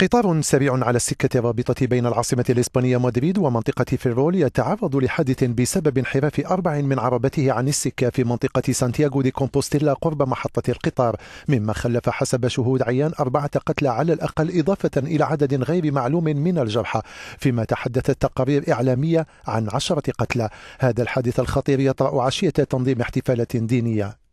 قطار سريع على السكة الرابطة بين العاصمة الإسبانية مدريد ومنطقة فيرول يتعرض لحادث بسبب انحراف أربع من عربته عن السكة في منطقة سانتياغو دي كومبوستيلا قرب محطة القطار مما خلف حسب شهود عيان أربعة قتلى على الأقل إضافة إلى عدد غير معلوم من الجرحى فيما تحدثت تقارير إعلامية عن عشرة قتلى هذا الحادث الخطير يطرأ عشية تنظيم احتفالات دينية